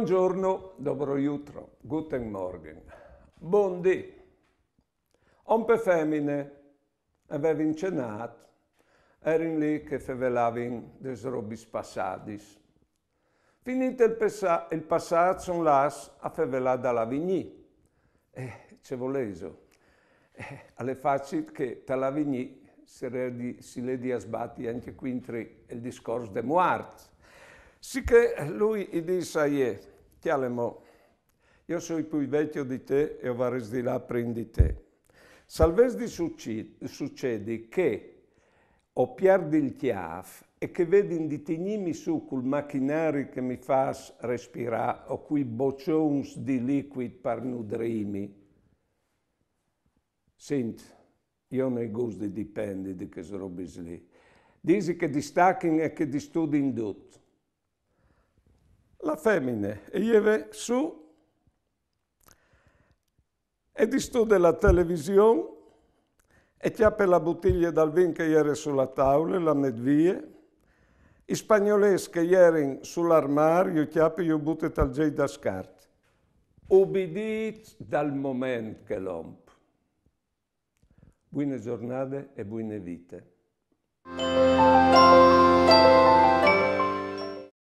Buongiorno, dobro jutro, guten morgen, buon di. Ompe femmine, avevin cenat, erin lì che fevelavin des robis passadis. Finite il, passa il passat son las a fevelà dalla vigni. Eh, ce voleso. Eh, alle facit che dalla si, le dia sbatti anche quintri il discorso de Moart Sicché lui gli disse a Ie, Chialemo, io sono più vecchio di te e ho varis di là prendi te. Salvesdi succedi che ho pierdi il chiaf e che vedi in ditignimi su col macchinari che mi fa respirare o quei boccions di liquid per nudrimi. Sint, io ne gusti dipendi di che robis lì. Dici che di e che di studi in tutto la femmine ieve su e distrugge la televisione e chiappe la bottiglia dal vin che ieri sulla tavola, la medvie, i spagnolesi che ieri sull'armadio chiappe e butte tal gei da scarte. Ubbidit dal momento che l'omp. Buone giornate e buone vite.